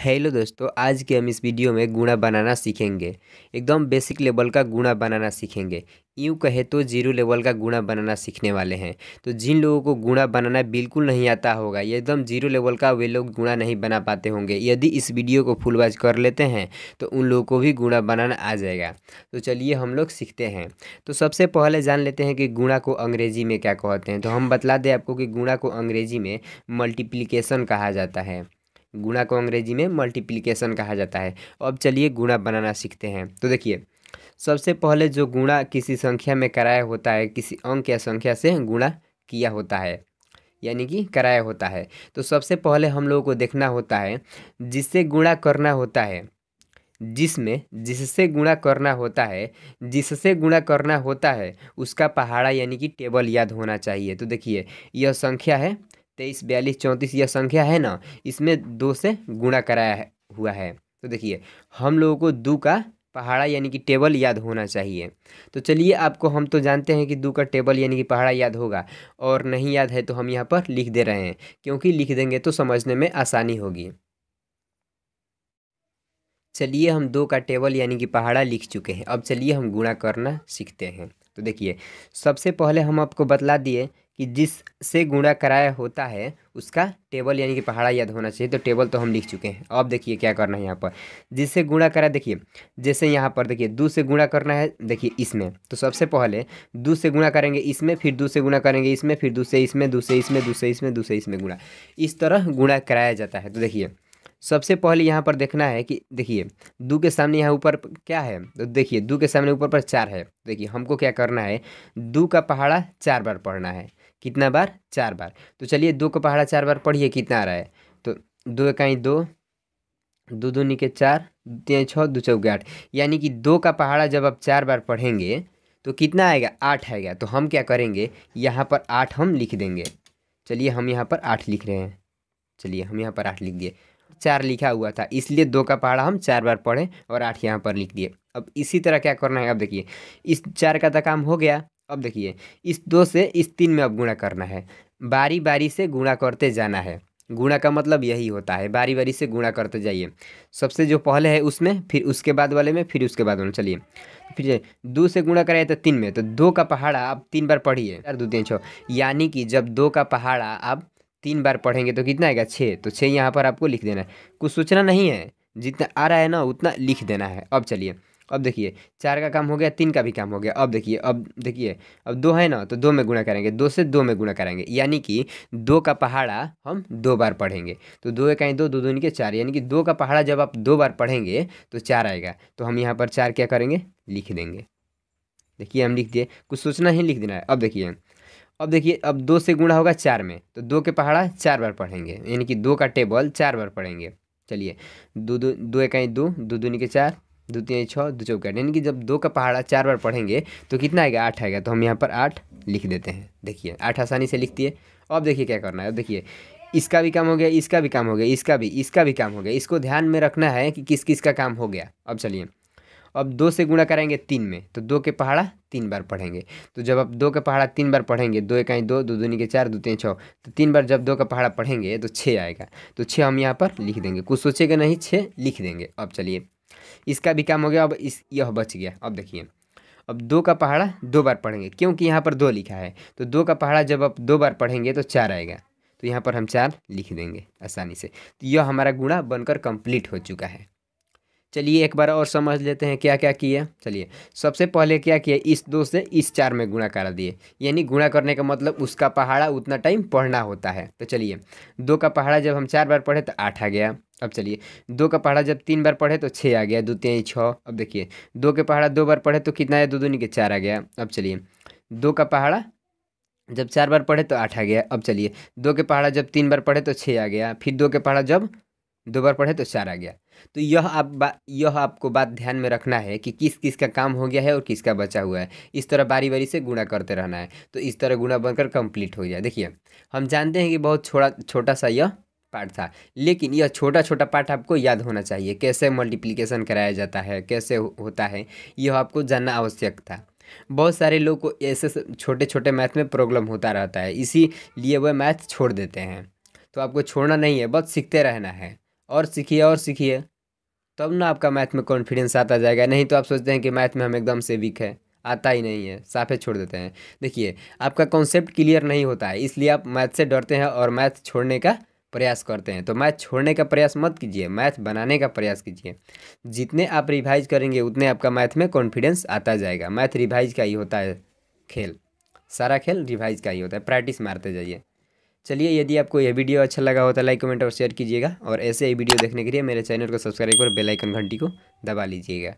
hello दोस्तों आज के हम इस वीडियो में गुणा बनाना सीखेंगे एकदम बेसिक लेवल का गुणा बनाना सीखेंगे यूँ कहे तो जीरो लेवल का गुणा बनाना सीखने वाले हैं तो जिन लोगों को गुणा बनाना बिल्कुल नहीं आता होगा एकदम जीरो लेवल का वे लोग गुणा नहीं बना पाते होंगे यदि इस वीडियो को फुल कर लेते हैं तो उन लोगों को भी गुणा बनाना आ जाएगा तो चलिए हम लोग सीखते हैं तो सबसे पहले जान लेते हैं कि गुणा को अंग्रेजी में क्या कहते हैं तो हम बतला दें आपको कि गुणा को अंग्रेजी में मल्टीप्लीकेशन कहा जाता है गुणा को अंग्रेजी में मल्टीप्लिकेशन कहा जाता है अब चलिए गुणा बनाना सीखते हैं तो देखिए सबसे पहले जो गुणा किसी संख्या में कराया होता है किसी अंक या संख्या से गुणा किया होता है यानी कि कराया होता है तो सबसे पहले हम लोगों को देखना होता है जिससे गुणा करना होता है जिसमें जिससे गुणा करना होता है जिससे गुणा करना होता है उसका पहाड़ा यानी कि टेबल याद होना चाहिए तो देखिए यह संख्या है तेईस बयालीस चौंतीस यह संख्या है ना इसमें दो से गुणा कराया हुआ है तो देखिए हम लोगों को दो का पहाड़ा यानी कि टेबल याद होना चाहिए तो चलिए आपको हम तो जानते हैं कि दो का टेबल यानी कि पहाड़ा याद होगा और नहीं याद है तो हम यहाँ पर लिख दे रहे हैं क्योंकि लिख देंगे तो समझने में आसानी होगी चलिए हम दो का टेबल यानी कि पहाड़ा लिख चुके हैं अब चलिए हम गुणा करना सीखते हैं तो देखिए सबसे पहले हम आपको बतला दिए कि जिससे गुणा कराया होता है उसका टेबल यानी कि पहाड़ा याद होना चाहिए तो टेबल तो हम लिख चुके हैं अब देखिए क्या करना है यहाँ पर जिससे गुणा करा देखिए जैसे यहाँ पर देखिए दो से गुणा करना है देखिए इसमें तो सबसे पहले दो से गुणा करेंगे इसमें फिर दो से गुणा करेंगे इसमें फिर दो से इसमें दो से इसमें दो से इसमें दो से इसमें गुणा इस तरह गुणा कराया जाता है तो देखिए सबसे पहले यहाँ पर देखना है कि देखिए दो के सामने यहाँ ऊपर क्या है तो देखिए दो के सामने ऊपर पर चार है देखिए हमको क्या करना है दो का पहाड़ा चार बार पढ़ना है कितना बार चार बार तो चलिए दो को पहाड़ा चार बार पढ़िए कितना आ रहा है तो दो इकाई दो दो दूनी के चार तीन छः दो चौके आठ यानी कि दो का पहाड़ा जब आप चार बार पढ़ेंगे तो कितना आएगा आठ आएगा तो हम क्या करेंगे यहाँ पर आठ हम लिख देंगे चलिए हम यहाँ पर आठ लिख रहे हैं चलिए हम यहाँ पर आठ लिख दिए चार लिखा हुआ था इसलिए दो का पहाड़ा हम चार बार पढ़ें और आठ यहाँ पर लिख दिए अब इसी तरह क्या करना है अब देखिए इस चार का तो काम हो गया अब देखिए इस दो से इस तीन में अब गुणा करना है बारी बारी से गुणा करते जाना है गुणा का मतलब यही होता है बारी बारी से गुणा करते जाइए सबसे जो पहले है उसमें फिर उसके बाद वाले में फिर उसके बाद वाले चलिए फिर दो से गुणा कराए तो तीन में तो दो का पहाड़ा आप तीन बार पढ़िए चार दो तीन छः यानी कि जब दो का पहाड़ा आप तीन बार पढ़ेंगे तो कितना आएगा छः तो छः यहाँ पर आपको लिख देना है कुछ सोचना नहीं है जितना आ रहा है ना उतना लिख देना है अब चलिए अब देखिए चार का काम हो गया तीन का भी काम हो गया अब देखिए अब देखिए अब दो है ना तो दो में गुणा करेंगे दो से दो में गुणा करेंगे यानी कि दो का पहाड़ा हम दो बार पढ़ेंगे तो दो इकाई दो दो दूनी के चार यानी कि दो का पहाड़ा जब आप दो बार पढ़ेंगे तो चार आएगा तो हम यहाँ पर चार क्या करेंगे लिख देंगे देखिए हम लिख दिए कुछ सोचना ही लिख देना है अब देखिए अब देखिए अब दो से गुणा होगा चार में तो दो के पहाड़ा चार बार पढ़ेंगे यानी कि दो का टेबल चार बार पढ़ेंगे चलिए दो दो दो इकाई दो दो दूनी के चार दो तीन छः दो चौका यानी कि जब दो का पहाड़ा चार बार पढ़ेंगे तो कितना आएगा आठ आएगा तो हम यहाँ पर आठ लिख देते हैं देखिए आठ आसानी से लिखती है अब देखिए क्या करना है अब देखिए इसका भी काम हो गया इसका भी काम हो गया इसका भी इसका भी काम हो गया इसको ध्यान में रखना है कि किस किस का काम हो गया अब चलिए अब दो से गुणा कराएंगे तीन में तो दो के पहाड़ा तीन बार पढ़ेंगे तो जब आप दो का पहाड़ा तीन बार पढ़ेंगे दो इकाई दो दो दूनी के चार दो तीन छः तो तीन बार जब दो का पहाड़ा पढ़ेंगे तो छः आएगा तो छः हम यहाँ पर लिख देंगे कुछ सोचेगा नहीं छः लिख देंगे अब चलिए इसका भी काम हो गया अब इस यह बच गया अब देखिए अब दो का पहाड़ा दो बार पढ़ेंगे क्योंकि यहाँ पर दो लिखा है तो दो का पहाड़ा जब आप दो बार पढ़ेंगे तो चार आएगा तो यहाँ पर हम चार लिख देंगे आसानी से तो यह हमारा गुणा बनकर कंप्लीट हो चुका है चलिए एक बार और समझ लेते हैं क्या क्या किया चलिए सबसे पहले क्या किया इस दो से इस चार में गुणा करा दिए यानी गुणा करने का मतलब उसका पहाड़ा उतना टाइम पढ़ना होता है तो चलिए दो का पहाड़ा जब हम चार बार पढ़े तो आठ आ गया अब चलिए दो का पहाड़ा जब तीन बार पढ़े तो छः आ गया दो तीन छः अब देखिए दो के पहाड़ा दो बार पढ़े तो कितना आया दो दूनी के चार आ गया अब चलिए दो का पहाड़ा जब चार बार पढ़े तो आठ आ गया अब चलिए दो के पहाड़ा जब तीन बार पढ़े तो छः आ गया फिर दो के पहाड़ा जब दो बार पढ़े तो चार आ गया तो यह आप बा यह आपको बात ध्यान में रखना है कि किस किस का काम हो गया है और किसका बचा हुआ है इस तरह बारी बारी से गुणा करते रहना है तो इस तरह गुणा बनकर कंप्लीट हो गया देखिए हम जानते हैं कि बहुत छोटा छोटा सा यह पार्ट था लेकिन यह छोटा छोटा पार्ट आपको याद होना चाहिए कैसे मल्टीप्लिकेशन कराया जाता है कैसे होता है यह आपको जानना आवश्यक था बहुत सारे लोग को ऐसे छोटे छोटे मैथ में प्रॉब्लम होता रहता है इसी लिए वह मैथ छोड़ देते हैं तो आपको छोड़ना नहीं है बस सीखते रहना है और सीखिए और सीखिए तब ना आपका मैथ में कॉन्फिडेंस आता जाएगा नहीं तो आप सोचते हैं कि मैथ में हम एकदम से वीक है आता ही नहीं है साफे छोड़ देते हैं देखिए आपका कॉन्सेप्ट क्लियर नहीं होता है इसलिए आप मैथ से डरते हैं और मैथ छोड़ने का प्रयास करते हैं तो मैथ छोड़ने का प्रयास मत कीजिए मैथ बनाने का प्रयास कीजिए जितने आप रिवाइज करेंगे उतने आपका मैथ में कॉन्फिडेंस आता जाएगा मैथ रिवाइज का ही होता है खेल सारा खेल रिवाइज का ही होता है प्रैक्टिस मारते जाइए चलिए यदि आपको यह वीडियो अच्छा लगा हो तो लाइक कमेंट और शेयर कीजिएगा और ऐसे ही वीडियो देखने के लिए मेरे चैनल को सब्सक्राइब और बेलाइकन घंटी को दबा लीजिएगा